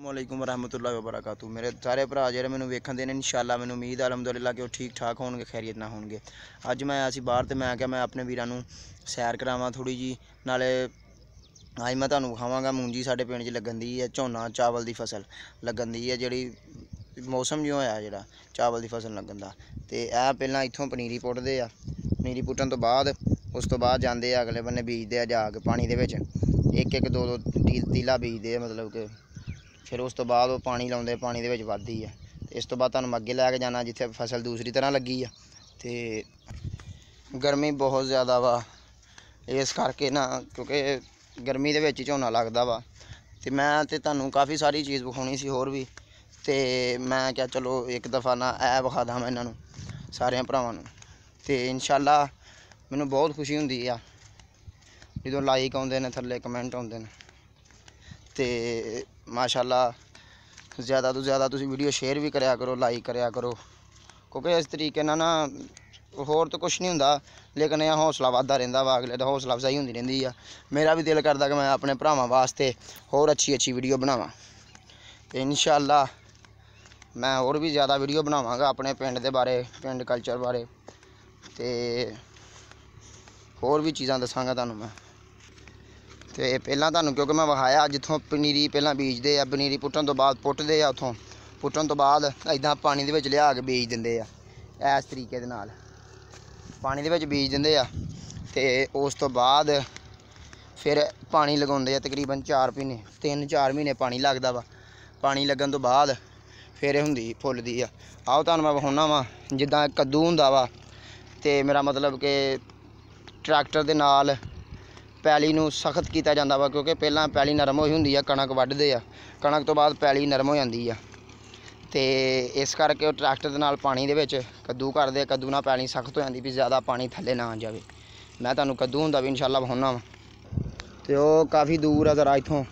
ਅਸਲਾਮੁਅਲੈਕੁਮ ਰਹਿਮਤੁਲਲਾਹ ਵਬਰਕਾਤੂ ਮੇਰੇ ਸਾਰੇ ਭਰਾ ਜਿਹੜੇ ਮੈਨੂੰ ਵੇਖਣਦੇ ਨੇ ਇਨਸ਼ਾਅੱਲਾ ਮੈਨੂੰ ਉਮੀਦ ਅਲਹਮਦੁਲਿਲਾ ਕਿ ਉਹ ਠੀਕ ਠਾਕ ਹੋਣਗੇ ਖੈਰੀਅਤ ਨਾਲ ਹੋਣਗੇ ਅੱਜ ਮੈਂ ਆਇਆ ਸੀ ਬਾਹਰ ਤੇ ਮੈਂ ਕਿਹਾ ਮੈਂ ਆਪਣੇ ਵੀਰਾਂ ਨੂੰ ਸੈਰ ਕਰਾਵਾਂ ਥੋੜੀ ਜੀ ਨਾਲੇ ਅੱਜ ਮੈਂ ਤੁਹਾਨੂੰ ਖਾਵਾਂਗਾ ਮੂੰਜੀ ਸਾਡੇ ਪਿੰਡ 'ਚ ਲੱਗਣ ਦੀ ਹੈ ਝੋਨਾ ਚਾਵਲ ਦੀ ਫਸਲ ਲੱਗਣ ਦੀ ਹੈ ਜਿਹੜੀ ਮੌਸਮ ਜਿਉਂ ਆਇਆ ਜਿਹੜਾ ਚਾਵਲ ਦੀ ਫਸਲ ਲੱਗਣ ਦਾ ਤੇ ਇਹ ਪਹਿਲਾਂ ਇੱਥੋਂ ਪਨੀਰੀ ਪੁੱਟਦੇ ਆ ਪਨੀਰੀ ਪੁੱਟਣ ਤੋਂ ਬਾਅਦ ਉਸ ਤੋਂ ਬਾਅਦ ਜਾਂਦੇ ਆ ਅਗਲੇ ਬੰਨੇ ਬੀਜਦੇ ਆ ਜਾ ਕੇ ਪਾਣੀ ਦੇ ਵਿੱਚ ਇੱਕ ਇੱਕ ਦੋ ਦੋ ਤੀਲਾ ਬੀਜਦੇ ਆ ਮਤਲਬ ਕਿ ਫਿਰ ਉਸ ਤੋਂ ਬਾਅਦ ਉਹ ਪਾਣੀ ਲਾਉਂਦੇ ਪਾਣੀ ਦੇ ਵਿੱਚ ਵੱਧਦੀ ਆ ਇਸ ਤੋਂ ਬਾਅਦ ਤੁਹਾਨੂੰ ਅੱਗੇ ਲੈ ਕੇ ਜਾਣਾ ਜਿੱਥੇ ਫਸਲ ਦੂਸਰੀ ਤਰ੍ਹਾਂ ਲੱਗੀ ਆ ਤੇ ਗਰਮੀ ਬਹੁਤ ਜ਼ਿਆਦਾ ਵਾ ਇਸ ਕਰਕੇ ਨਾ ਕਿਉਂਕਿ ਗਰਮੀ ਦੇ ਵਿੱਚ ਝੋਨਾ ਲੱਗਦਾ ਵਾ ਤੇ ਮੈਂ ਤੇ ਤੁਹਾਨੂੰ ਕਾਫੀ ਸਾਰੀ ਚੀਜ਼ ਵਿਖਾਉਣੀ ਸੀ ਹੋਰ ਵੀ ਤੇ ਮੈਂ ਕਿਹਾ ਚਲੋ ਇੱਕ ਦਫਾ ਨਾ ਐ ਵਿਖਾ ਦਾਂ ਮੈਂ ਇਹਨਾਂ ਨੂੰ ਸਾਰਿਆਂ ਭਰਾਵਾਂ ਨੂੰ ਤੇ ਇਨਸ਼ਾਅੱਲਾ ਮੈਨੂੰ ਬਹੁਤ ਖੁਸ਼ੀ ਹੁੰਦੀ ਆ ਜਦੋਂ ਲਾਈਕ ਆਉਂਦੇ ਨੇ ਥੱਲੇ ਕਮੈਂਟ ਆਉਂਦੇ ਨੇ ਤੇ ਮਾਸ਼ਾਅੱਲਾ ਜ਼ਿਆਦਾ ਤੋਂ ਜ਼ਿਆਦਾ ਤੁਸੀਂ ਵੀਡੀਓ ਸ਼ੇਅਰ ਵੀ ਕਰਿਆ ਕਰੋ ਲਾਈਕ ਕਰਿਆ ਕਰੋ ਕਿਉਂਕਿ ਇਸ ਤਰੀਕੇ ਨਾਲ ਨਾ ਹੋਰ ਤਾਂ ਕੁਝ ਨਹੀਂ ਹੁੰਦਾ ਲੇਕਿਨ ਇਹ ਹੌਸਲਾ ਵਧਦਾ ਰਹਿੰਦਾ ਵਾ ਅਗਲੇ ਦਾ ਹੌਸਲਾ ਅਫਜ਼ਾਈ ਹੁੰਦੀ ਰਹਿੰਦੀ ਆ ਮੇਰਾ ਵੀ ਦਿਲ ਕਰਦਾ ਕਿ ਮੈਂ ਆਪਣੇ ਭਰਾਵਾਂ ਵਾਸਤੇ ਹੋਰ ਅੱਛੀ ਅੱਛੀ ਵੀਡੀਓ ਬਣਾਵਾਂ ਤੇ ਇਨਸ਼ਾਅੱਲਾ ਮੈਂ ਹੋਰ ਵੀ ਜ਼ਿਆਦਾ ਵੀਡੀਓ ਬਣਾਵਾਂਗਾ ਆਪਣੇ ਪਿੰਡ ਦੇ ਬਾਰੇ ਪਿੰਡ ਕਲਚਰ ਬਾਰੇ ਤੇ ਹੋਰ ਵੀ ਚੀਜ਼ਾਂ ਦੱਸਾਂਗਾ ਤੁਹਾਨੂੰ ਮੈਂ ਤੇ ਪਹਿਲਾਂ ਤੁਹਾਨੂੰ ਕਿਉਂਕਿ ਮੈਂ ਵਿਖਾਇਆ ਜਿੱਥੋਂ ਪਨੀਰੀ ਪਹਿਲਾਂ ਬੀਜਦੇ ਆ ਪਨੀਰੀ ਪੁੱਟਣ ਤੋਂ ਬਾਅਦ ਪੁੱਟਦੇ ਆ ਉਥੋਂ ਪੁੱਟਣ ਤੋਂ ਬਾਅਦ ਐਦਾਂ ਪਾਣੀ ਦੇ ਵਿੱਚ ਲਿਆ ਕੇ ਬੀਜ ਦਿੰਦੇ ਆ ਇਸ ਤਰੀਕੇ ਦੇ ਨਾਲ ਪਾਣੀ ਦੇ ਵਿੱਚ ਬੀਜ ਦਿੰਦੇ ਆ ਤੇ ਉਸ ਤੋਂ ਬਾਅਦ ਫਿਰ ਪਾਣੀ ਲਗਾਉਂਦੇ ਆ ਤਕਰੀਬਨ 4 ਮਹੀਨੇ 3-4 ਮਹੀਨੇ ਪਾਣੀ ਲੱਗਦਾ ਵਾ ਪਾਣੀ ਲੱਗਣ ਤੋਂ ਬਾਅਦ ਫਿਰ ਇਹ ਹੁੰਦੀ ਫੁੱਲਦੀ ਆ ਆਓ ਤੁਹਾਨੂੰ ਮੈਂ ਵਿਖਾਉਣਾ ਵਾ ਜਿੱਦਾਂ ਕੱਦੂ ਹੁੰਦਾ ਵਾ ਤੇ ਮੇਰਾ ਮਤਲਬ ਕਿ ਟਰੈਕਟਰ ਦੇ ਨਾਲ ਪੈਲੀ ਨੂੰ ਸਖਤ ਕੀਤਾ ਜਾਂਦਾ ਵਾ ਕਿਉਂਕਿ ਪਹਿਲਾਂ ਪੈਲੀ ਨਰਮ ਹੋਈ ਹੁੰਦੀ ਆ ਕਣਕ ਵੱਢਦੇ ਆ ਕਣਕ ਤੋਂ ਬਾਅਦ ਪੈਲੀ ਨਰਮ ਹੋ ਜਾਂਦੀ ਆ ਤੇ ਇਸ ਕਰਕੇ ਉਹ ਟਰੈਕਟਰ ਦੇ ਨਾਲ ਪਾਣੀ ਦੇ ਵਿੱਚ ਕੱਦੂ ਕਰਦੇ ਕੱਦੂ ਨਾਲ ਪੈਲੀ ਸਖਤ ਹੋ ਜਾਂਦੀ ਵੀ ਜ਼ਿਆਦਾ ਪਾਣੀ ਥੱਲੇ ਨਾ ਆ ਜਾਵੇ ਮੈਂ ਤੁਹਾਨੂੰ ਕੱਦੂ ਹੁੰਦਾ ਵੀ ਇਨਸ਼ਾਅੱਲਾ ਵਹਾਉਣਾ ਵਾ ਤੇ ਉਹ ਕਾਫੀ ਦੂਰ ਆ ਜ਼ਰਾ ਇਥੋਂ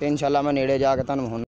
ਤੇ ਇਨਸ਼ਾਅੱਲਾ ਮੈਂ ਨੇੜੇ ਜਾ ਕੇ ਤੁਹਾਨੂੰ